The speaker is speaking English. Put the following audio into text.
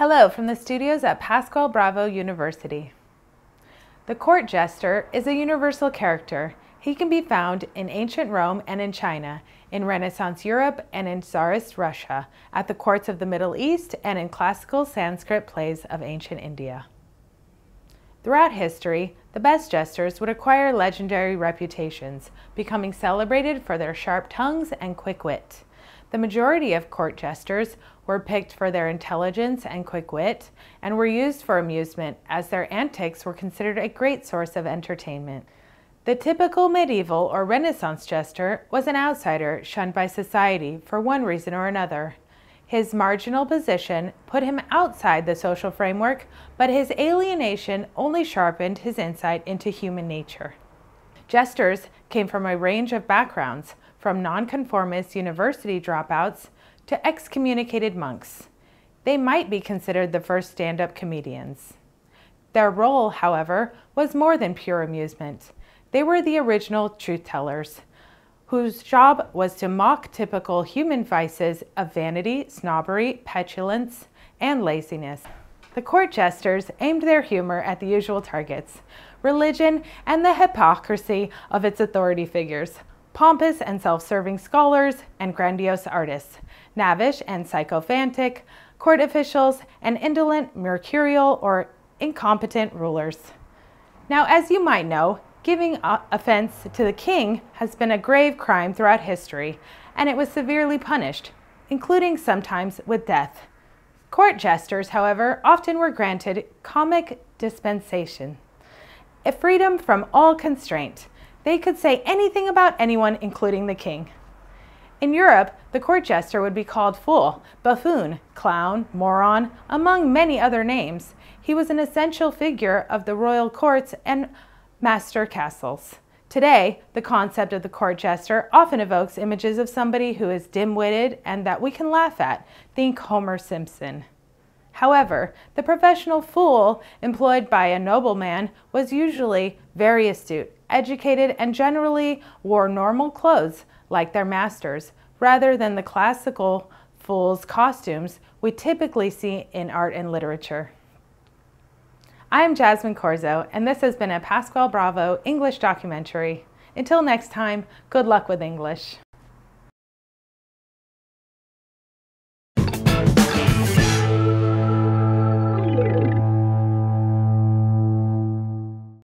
Hello from the studios at Pascual Bravo University. The court jester is a universal character. He can be found in ancient Rome and in China, in Renaissance Europe and in Tsarist Russia, at the courts of the Middle East, and in classical Sanskrit plays of ancient India. Throughout history, the best jesters would acquire legendary reputations, becoming celebrated for their sharp tongues and quick wit. The majority of court jesters were picked for their intelligence and quick wit and were used for amusement as their antics were considered a great source of entertainment. The typical medieval or Renaissance jester was an outsider shunned by society for one reason or another. His marginal position put him outside the social framework, but his alienation only sharpened his insight into human nature. Jesters came from a range of backgrounds, from nonconformist university dropouts to excommunicated monks. They might be considered the first stand-up comedians. Their role, however, was more than pure amusement. They were the original truth tellers, whose job was to mock typical human vices of vanity, snobbery, petulance, and laziness. The court jesters aimed their humor at the usual targets religion and the hypocrisy of its authority figures, pompous and self serving scholars and grandiose artists, navish and psychophantic court officials, and indolent, mercurial, or incompetent rulers. Now, as you might know, giving offense to the king has been a grave crime throughout history, and it was severely punished, including sometimes with death. Court jesters, however, often were granted comic dispensation. A freedom from all constraint. They could say anything about anyone, including the king. In Europe, the court jester would be called fool, buffoon, clown, moron, among many other names. He was an essential figure of the royal courts and master castles. Today, the concept of the court jester often evokes images of somebody who is dim-witted and that we can laugh at. Think Homer Simpson. However, the professional fool employed by a nobleman was usually very astute, educated, and generally wore normal clothes like their masters, rather than the classical fool's costumes we typically see in art and literature. I'm Jasmine Corzo, and this has been a Pasquale Bravo English documentary. Until next time, good luck with English.